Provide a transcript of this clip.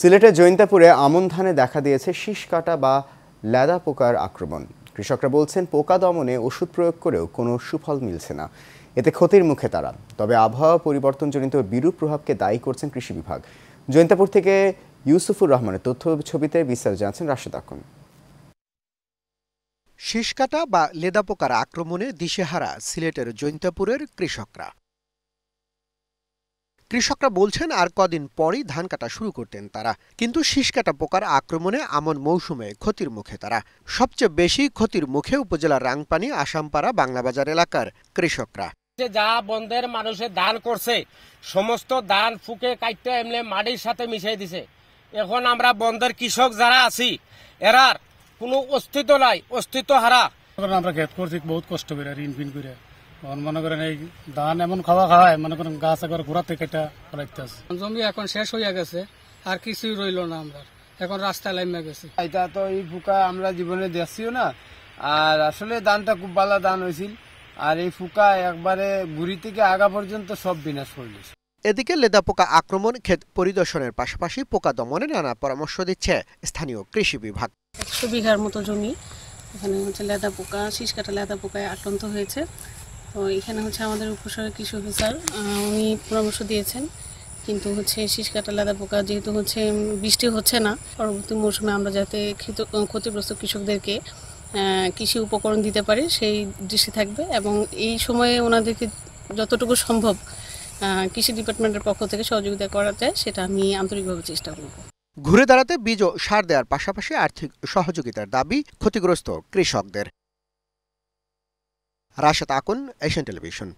সিলেটের জৈন্তাপুরে আমন ধানে দেখা দিয়েছে শীষ কাটা বা ল্যাদা পোকার আক্রমণ কৃষকরা বলছেন পোকা দমনে ওষুধ প্রয়োগ করেও কোনো সুফল মিলছে না এতে ক্ষতির মুখে তারা তবে আবহাওয়া পরিবর্তনজনিত বিরূপ প্রভাবকে দায়ী করছেন কৃষি বিভাগ জৈন্তাপুর থেকে ইউসুফুর রহমানের তথ্য ছবিতে বিস্তারিত জানাচ্ছেন রাশেদ শীষ কাটা বা লেদা পোকার আক্রমণে দিশেহারা সিলেটের জৈন্তাপুরের কৃষকরা কৃষকরা বলছেন আর কদিন পরই ধান কাটা শুরু করতেন তারা কিন্তু শীষ কাটা পোকার আক্রমণে আমন মৌসুমে ক্ষতির মুখে তারা সবচেয়ে বেশি ক্ষতির মুখে উপজেলার রাংপানি আসামপাড়া বাংলাবাজার এলাকার কৃষকরা যা বন্ধের মানুষে দান করছে সমস্ত দান ফুকে কাটতে এমলে মাটির সাথে মিশিয়ে দিছে এখন আমরা বন্ধের কৃষক যারা আছি এরার কোনো অস্তিত্ব নাই অস্তিত্ব হারা আমরা ঘেত করছি বহুত কষ্ট করে ঋণ ফিন করে তখন মনে করেন এই ধান এমন খাওয়া খাওয়ায় মনে করেন গাছ একবার ঘোরাতে কেটে ফেলাইতেছে জমি এখন শেষ হইয়া গেছে আর কিছুই রইল না আমরা এখন রাস্তা লাইমে গেছে এটা তো এই ফুকা আমরা জীবনে দেখছিও না আর আসলে দানটা খুব ভালো দান হয়েছিল আর এই ফুকা একবারে গুড়ি থেকে আগা পর্যন্ত সব বিনাশ করল এদিকে লেদা পোকা আক্রমণ ক্ষেত পরিদর্শনের পাশাপাশি পোকা দমনে নানা পরামর্শ দিচ্ছে স্থানীয় কৃষি বিভাগ একশো বিঘার মতো জমি এখানে হচ্ছে লেদা পোকা শীষ কাটা লেদা পোকায় আক্রান্ত হয়েছে তো এখানে হচ্ছে আমাদের উপসর্গ কৃষি অফিসার উনি পরামর্শ দিয়েছেন কিন্তু হচ্ছে শীষ কাটা লাদা পোকা যেহেতু হচ্ছে বৃষ্টি হচ্ছে না পরবর্তী মৌসুমে আমরা যাতে ক্ষতিগ্রস্ত কৃষকদেরকে কৃষি উপকরণ দিতে পারি সেই দৃষ্টি থাকবে এবং এই সময়ে ওনাদেরকে যতটুকু সম্ভব কৃষি ডিপার্টমেন্টের পক্ষ থেকে সহযোগিতা করা যায় সেটা আমি আন্তরিকভাবে চেষ্টা করব ঘুরে দাঁড়াতে বীজ ও সার দেওয়ার পাশাপাশি আর্থিক সহযোগিতার দাবি ক্ষতিগ্রস্ত কৃষকদের راشد عكن ايشن تلفزيون